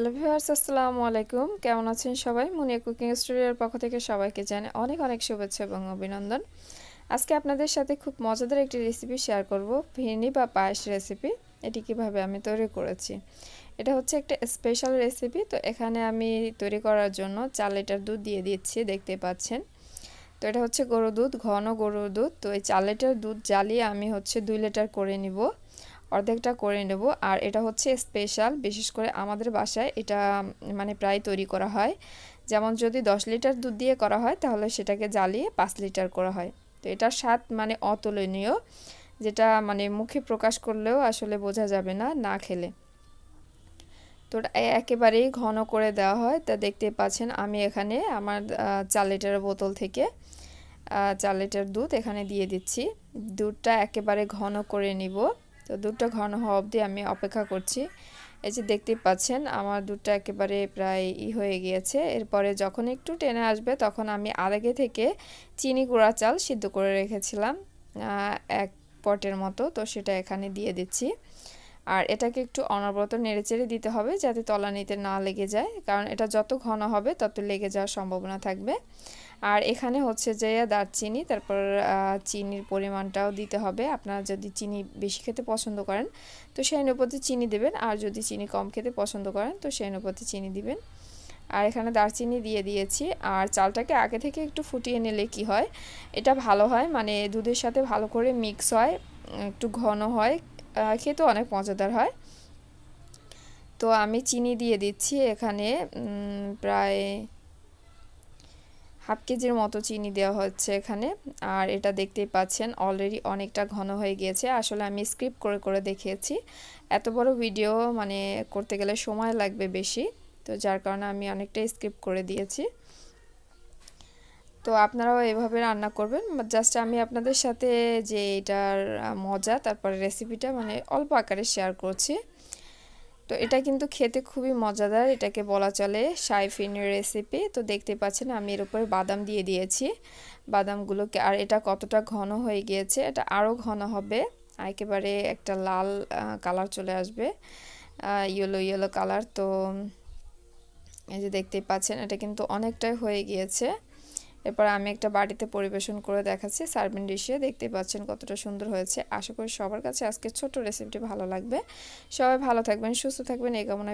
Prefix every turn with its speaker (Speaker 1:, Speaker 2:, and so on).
Speaker 1: hello viewers আসসালামু আলাইকুম কেমন আছেন সবাই মুনিয়া কুকিং স্টুডিওর পক্ষ থেকে সবাইকে জানে অনেক অনেক শুভেচ্ছা এবং অভিনন্দন আজকে আপনাদের সাথে খুব মজাদার একটি রেসিপি শেয়ার করব ভিনি বা পায়েস রেসিপি এটি কিভাবে আমি তৈরি করেছি এটা হচ্ছে একটা স্পেশাল রেসিপি তো এখানে আমি তৈরি করার জন্য চার লিটার দুধ দিয়ে দিচ্ছি দেখতে পাচ্ছেন তো এটা হচ্ছে গরুর দুধ ঘন গরুর দুধ তো এই চার লিটার দুধ জ্বালিয়ে আমি হচ্ছে দুই লিটার করে নিব অর্ধেকটা করে নেব আর এটা হচ্ছে স্পেশাল বিশেষ করে আমাদের বাসায় এটা মানে প্রায় তৈরি করা হয় যেমন যদি 10 লিটার দুধ দিয়ে করা হয় তাহলে সেটাকে জ্বালিয়ে 5 লিটার করা হয় তো এটার স্বাদ মানে অতুলনীয় যেটা মানে মুখে প্রকাশ করলেও আসলে বোঝা যাবে না না খেলে তো একেবারেই ঘন করে দেওয়া হয় তা দেখতে পাচ্ছেন আমি এখানে আমার চার লিটারের বোতল থেকে চার লিটার দুধ এখানে দিয়ে দিচ্ছি দুধটা একেবারে ঘন করে নিব তো দুধটা ঘন হওয়া অবধি আমি অপেক্ষা করছি এই যে দেখতেই পাচ্ছেন আমার দুধটা একেবারে প্রায় ই হয়ে গিয়েছে এরপরে যখন একটু টেনে আসবে তখন আমি আগে থেকে চিনি গুঁড়া চাল সিদ্ধ করে রেখেছিলাম এক পটের মতো তো সেটা এখানে দিয়ে দিচ্ছি আর এটাকে একটু অনবরত নেড়েচেড়ে দিতে হবে যাতে তলানিতে না লেগে যায় কারণ এটা যত ঘন হবে তত লেগে যাওয়ার সম্ভাবনা থাকবে আর এখানে হচ্ছে যে দারচিনি তারপর চিনির পরিমাণটাও দিতে হবে আপনারা যদি চিনি বেশি খেতে পছন্দ করেন তো সেই অনুপাতে চিনি দেবেন আর যদি চিনি কম খেতে পছন্দ করেন তো সেই অনুপাতে চিনি দিবেন আর এখানে দারচিনি দিয়ে দিয়েছি আর চালটাকে আগে থেকে একটু ফুটিয়ে নিলে কি হয় এটা ভালো হয় মানে দুধের সাথে ভালো করে মিক্স হয় একটু ঘন হয় খেতে অনেক মজাদার হয় তো আমি চিনি দিয়ে দিচ্ছি এখানে প্রায় হাফ কেজির মতো চিনি দেওয়া হচ্ছে এখানে আর এটা দেখতেই পাচ্ছেন অলরেডি অনেকটা ঘন হয়ে গিয়েছে আসলে আমি স্ক্রিপ করে করে দেখিয়েছি এত বড় ভিডিও মানে করতে গেলে সময় লাগবে বেশি তো যার কারণে আমি অনেকটা স্ক্রিপ করে দিয়েছি তো আপনারাও এভাবে রান্না করবেন জাস্ট আমি আপনাদের সাথে যে এটার মজা তারপরে রেসিপিটা মানে অল্প আকারে শেয়ার করছি তো এটা কিন্তু খেতে খুবই মজাদার এটাকে বলা চলে সাইফিন রেসিপি তো দেখতে পাচ্ছেন আমি এর উপরে বাদাম দিয়ে দিয়েছি বাদামগুলোকে আর এটা কতটা ঘন হয়ে গিয়েছে এটা আরও ঘন হবে একেবারে একটা লাল কালার চলে আসবে ইয়েলো ইয়েলো কালার তো এই যে দেখতেই পাচ্ছেন এটা কিন্তু অনেকটাই হয়ে গিয়েছে এরপর আমি একটা বাড়িতে পরিবেশন করে দেখাচ্ছি সার্ভিং ডিশে দেখতে পাচ্ছেন কতটা সুন্দর হয়েছে আশা করি সবার কাছে আজকে ছোট রেসিপিটি ভালো লাগবে সবাই ভালো থাকবেন সুস্থ থাকবেন এই কামনা